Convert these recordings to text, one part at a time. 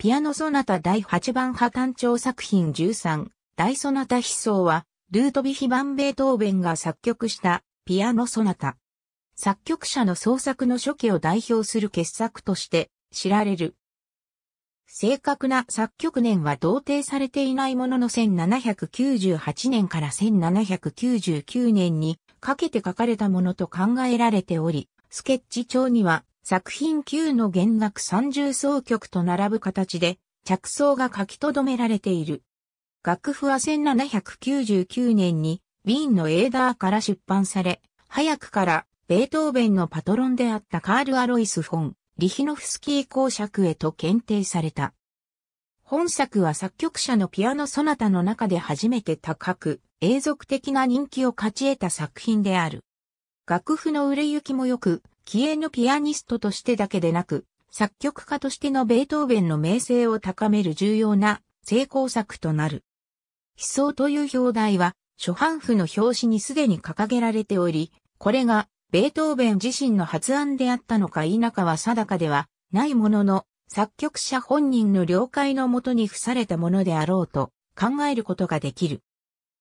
ピアノソナタ第8番破単調作品13、大ソナタ悲壮は、ルートビヒバンベートーベンが作曲したピアノソナタ。作曲者の創作の初期を代表する傑作として知られる。正確な作曲年は同定されていないものの1798年から1799年にかけて書かれたものと考えられており、スケッチ帳には作品9の弦楽30奏曲と並ぶ形で、着想が書き留められている。楽譜は1799年に、ウィーンのエーダーから出版され、早くからベートーベンのパトロンであったカール・アロイス・フォン、リヒノフスキー公爵へと検定された。本作は作曲者のピアノソナタの中で初めて高く、永続的な人気を勝ち得た作品である。楽譜の売れ行きも良く、気鋭のピアニストとしてだけでなく、作曲家としてのベートーベンの名声を高める重要な成功作となる。悲壮という表題は、初版譜の表紙にすでに掲げられており、これがベートーベン自身の発案であったのか否かは定かではないものの、作曲者本人の了解のもとに付されたものであろうと考えることができる。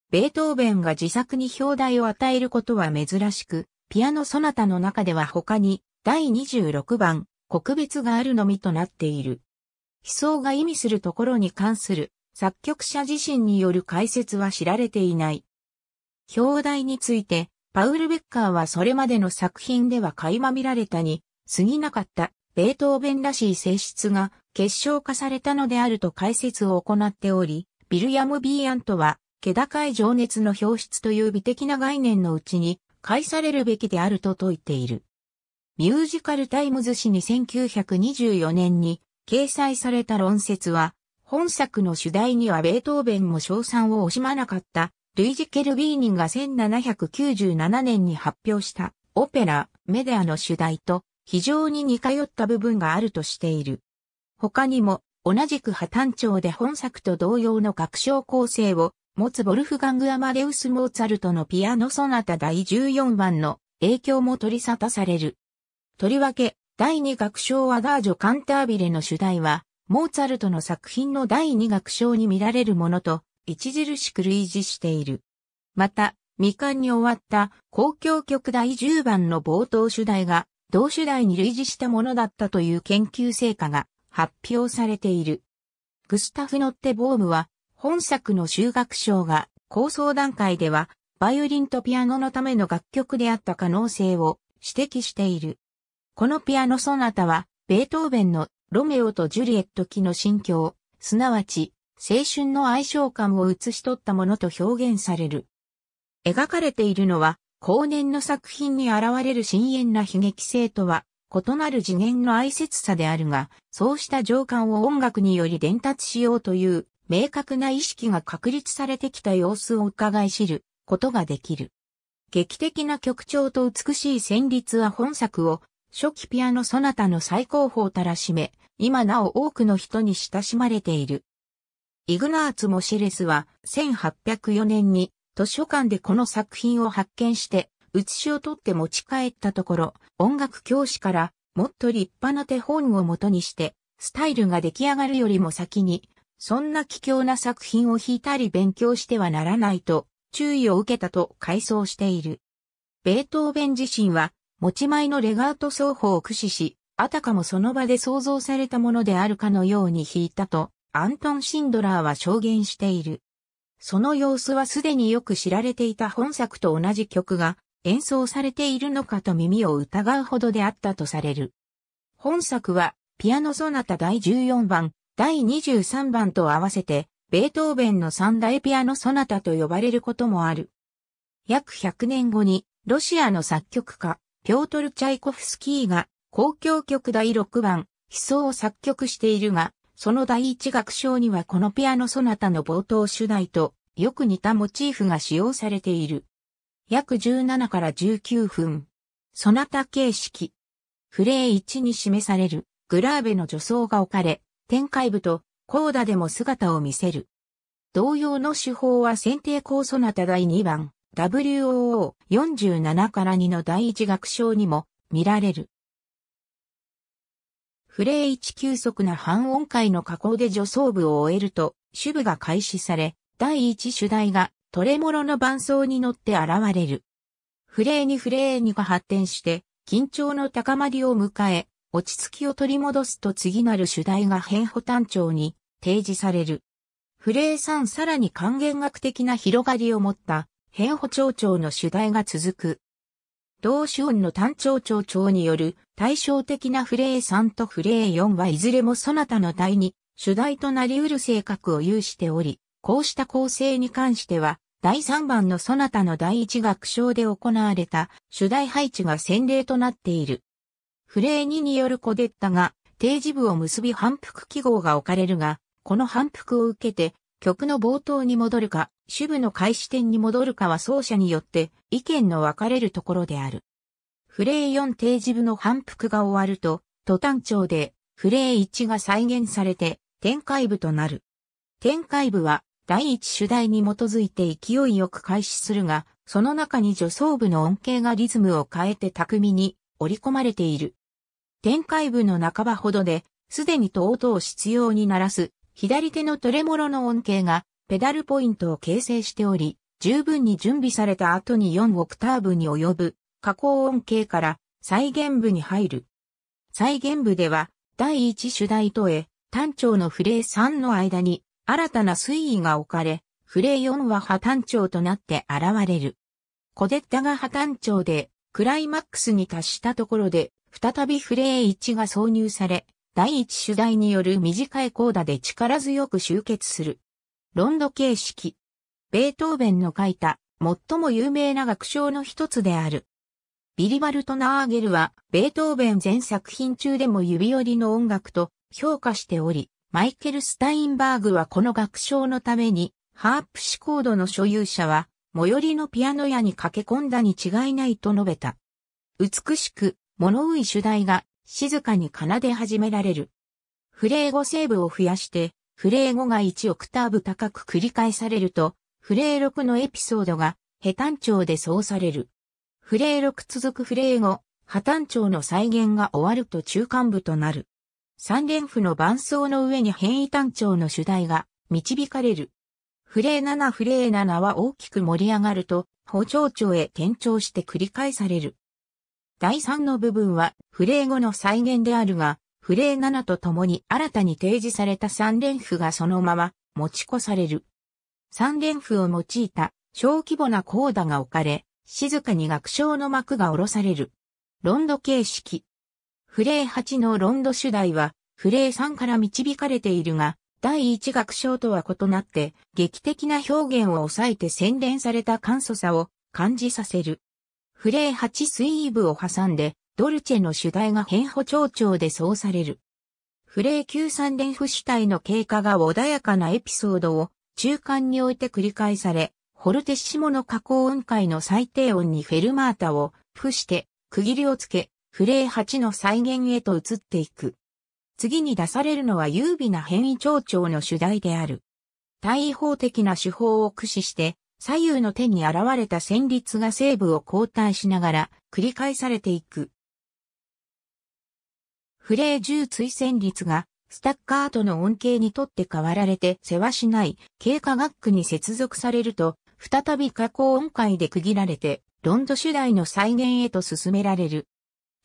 ベートーベンが自作に表題を与えることは珍しく、ピアノソナタの中では他に、第26番、国別があるのみとなっている。悲壮が意味するところに関する作曲者自身による解説は知られていない。表題について、パウル・ベッカーはそれまでの作品では垣間見られたに、過ぎなかったベートーベンらしい性質が結晶化されたのであると解説を行っており、ビルヤム・ビーアントは、気高い情熱の表出という美的な概念のうちに、返されるべきであると説いている。ミュージカルタイムズ誌に1924年に掲載された論説は、本作の主題にはベートーベンも賞賛を惜しまなかった、ルイジ・ケルビーニンが1797年に発表したオペラ、メデアの主題と非常に似通った部分があるとしている。他にも同じく破綻調で本作と同様の楽章構成を持つボルフガング・アマデウス・モーツァルトのピアノ・ソナタ第14番の影響も取り沙汰される。とりわけ、第2楽章アダージョ・カンタービレの主題は、モーツァルトの作品の第2楽章に見られるものと、著しく類似している。また、未完に終わった公共曲第10番の冒頭主題が、同主題に類似したものだったという研究成果が発表されている。グスタフ・ノッテ・ボームは、本作の修学賞が構想段階ではバイオリンとピアノのための楽曲であった可能性を指摘している。このピアノソナタはベートーベンのロメオとジュリエット期の心境、すなわち青春の相性感を写し取ったものと表現される。描かれているのは後年の作品に現れる深淵な悲劇性とは異なる次元の哀切さであるが、そうした情感を音楽により伝達しようという明確な意識が確立されてきた様子を伺い知ることができる。劇的な曲調と美しい旋律は本作を初期ピアノソナタの最高峰たらしめ、今なお多くの人に親しまれている。イグナーツ・モシェレスは1804年に図書館でこの作品を発見して写しを取って持ち帰ったところ、音楽教師からもっと立派な手本を元にして、スタイルが出来上がるよりも先にそんな奇境な作品を弾いたり勉強してはならないと注意を受けたと回想している。ベートーベン自身は持ち前のレガート奏法を駆使し、あたかもその場で想像されたものであるかのように弾いたと、アントン・シンドラーは証言している。その様子はすでによく知られていた本作と同じ曲が演奏されているのかと耳を疑うほどであったとされる。本作はピアノソナタ第14番第23番と合わせて、ベートーベンの三大ピアノソナタと呼ばれることもある。約100年後に、ロシアの作曲家、ピョートル・チャイコフスキーが、公共曲第6番、悲壮を作曲しているが、その第一楽章にはこのピアノソナタの冒頭主題と、よく似たモチーフが使用されている。約17から19分。ソナタ形式。フレー1に示されるグラーベの助走が置かれ、展開部とコーダでも姿を見せる。同様の手法は選定ーソナタ第2番 WOO47 から2の第1楽章にも見られる。フレー1急速な半音階の加工で助走部を終えると、主部が開始され、第1主題がトレモロの伴奏に乗って現れる。フレー2フレー2が発展して、緊張の高まりを迎え、落ち着きを取り戻すと次なる主題が変補単調に提示される。フレーんさらに還元学的な広がりを持った変補長調の主題が続く。同種音の単調長調による対照的なフレー3とフレー4はいずれもそなたの第に主題となり得る性格を有しており、こうした構成に関しては、第3番のそなたの第1楽章で行われた主題配置が先例となっている。フレーニによるコデッタが、定時部を結び反復記号が置かれるが、この反復を受けて、曲の冒頭に戻るか、主部の開始点に戻るかは奏者によって意見の分かれるところである。フレー4定時部の反復が終わると、途端調でフレー1が再現されて展開部となる。展開部は第1主題に基づいて勢いよく開始するが、その中に助走部の音形がリズムを変えて巧みに織り込まれている。展開部の半ばほどで、すでにと音を必要に鳴らす、左手のトレモロの音形が、ペダルポイントを形成しており、十分に準備された後に4オクターブに及ぶ、加工音形から、再現部に入る。再現部では、第一主題とへ、単調のフレー3の間に、新たな推移が置かれ、フレー4は破単調となって現れる。コデッタが破単調で、クライマックスに達したところで、再びフレー1が挿入され、第1主題による短いコーダで力強く集結する。ロンド形式。ベートーベンの書いた最も有名な楽章の一つである。ビリバルト・ナーゲルは、ベートーベン全作品中でも指折りの音楽と評価しており、マイケル・スタインバーグはこの楽章のために、ハープシコードの所有者は、最寄りのピアノ屋に駆け込んだに違いないと述べた。美しく、物食い主題が静かに奏で始められる。フレー語ーブを増やして、フレー語が1オクターブ高く繰り返されると、フレー6のエピソードが、ヘ単調でそうされる。フレー6続くフレー語、破単調の再現が終わると中間部となる。三連符の伴奏の上に変異単調の主題が導かれる。フレー7フレー7は大きく盛り上がると、補聴調へ転調して繰り返される。第3の部分はフレー5の再現であるが、フレー7と共に新たに提示された3連符がそのまま持ち越される。3連符を用いた小規模なコーダが置かれ、静かに楽章の幕が下ろされる。ロンド形式。フレー8のロンド主題は、フレー3から導かれているが、第1楽章とは異なって、劇的な表現を抑えて洗練された簡素さを感じさせる。フレー8スイーブを挟んで、ドルチェの主題が変歩蝶調でそうされる。フレー9三連符主体の経過が穏やかなエピソードを中間において繰り返され、ホルテッシモの加工音階の最低音にフェルマータを付して、区切りをつけ、フレー8の再現へと移っていく。次に出されるのは優美な変異蝶調の主題である。対位法的な手法を駆使して、左右の点に現れた旋律が西部を交代しながら繰り返されていく。フレー重追旋律がスタッカートの音形にとって変わられて世話しない経過学区に接続されると、再び加工音階で区切られて、ロンド主題の再現へと進められる。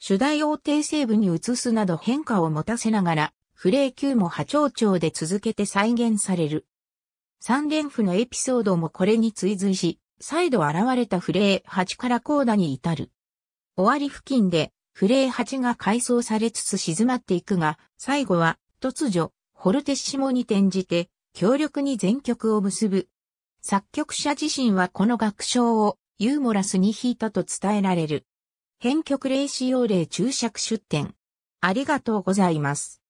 主題を定西部に移すなど変化を持たせながら、フレー級も波長長で続けて再現される。三連符のエピソードもこれに追随し、再度現れたフレー8からコーダに至る。終わり付近で、フレー8が改装されつつ静まっていくが、最後は、突如、ホルテッシモに転じて、強力に全曲を結ぶ。作曲者自身はこの楽章をユーモラスに弾いたと伝えられる。編曲例使用例注釈出典。ありがとうございます。